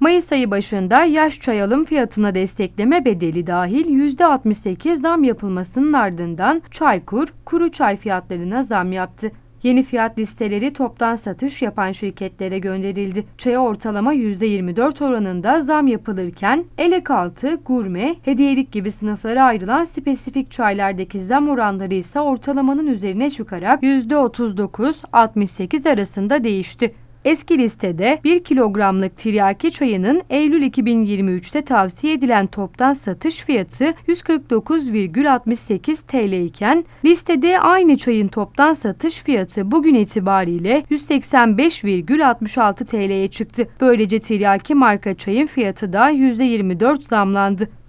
Mayıs ayı başında yaş çayalım fiyatına destekleme bedeli dahil %68 zam yapılmasının ardından Çaykur kuru çay fiyatlarına zam yaptı. Yeni fiyat listeleri toptan satış yapan şirketlere gönderildi. Çaya ortalama %24 oranında zam yapılırken elek altı, gurme, hediyelik gibi sınıflara ayrılan spesifik çaylardaki zam oranları ise ortalamanın üzerine çıkarak %39-68 arasında değişti. Eski listede 1 kilogramlık tiryaki çayının Eylül 2023'te tavsiye edilen toptan satış fiyatı 149,68 TL iken listede aynı çayın toptan satış fiyatı bugün itibariyle 185,66 TL'ye çıktı. Böylece tiryaki marka çayın fiyatı da %24 zamlandı.